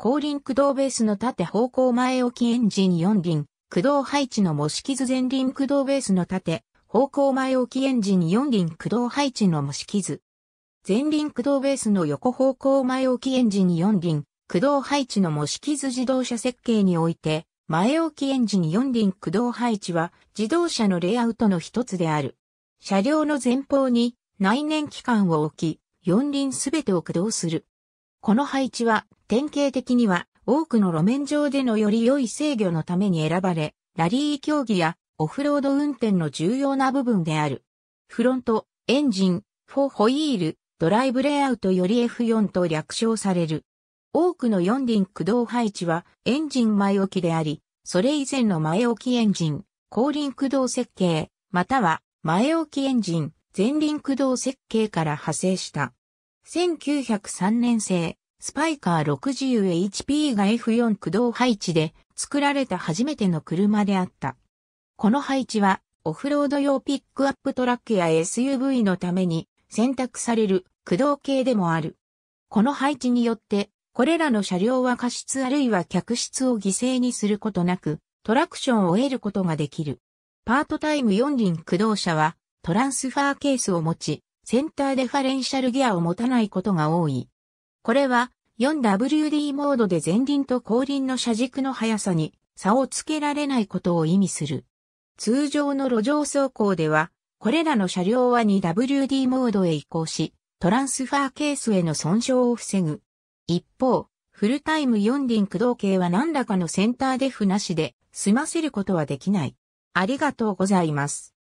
後輪駆動ベースの縦方向前置きエンジン4輪、駆動配置の模式図前輪駆動ベースの縦方向前置きエンジン4輪駆動配置の模式図。前輪駆動ベースの横方向前置きエンジン4輪、駆動配置の模式図自動車設計において、前置きエンジン4輪駆動配置は自動車のレイアウトの一つである。車両の前方に内燃機関を置き、4輪すべてを駆動する。この配置は典型的には多くの路面上でのより良い制御のために選ばれ、ラリー競技やオフロード運転の重要な部分である。フロント、エンジン、フォホイール、ドライブレイアウトより F4 と略称される。多くの4輪駆動配置はエンジン前置きであり、それ以前の前置きエンジン、後輪駆動設計、または前置きエンジン、前輪駆動設計から派生した。1903年製、スパイカー 60HP が F4 駆動配置で作られた初めての車であった。この配置はオフロード用ピックアップトラックや SUV のために選択される駆動系でもある。この配置によってこれらの車両は過失あるいは客室を犠牲にすることなくトラクションを得ることができる。パートタイム4輪駆動車はトランスファーケースを持ちセンターデファレンシャルギアを持たないことが多い。これは 4WD モードで前輪と後輪の車軸の速さに差をつけられないことを意味する。通常の路上走行では、これらの車両は 2WD モードへ移行し、トランスファーケースへの損傷を防ぐ。一方、フルタイム4輪駆動系は何らかのセンターデフなしで済ませることはできない。ありがとうございます。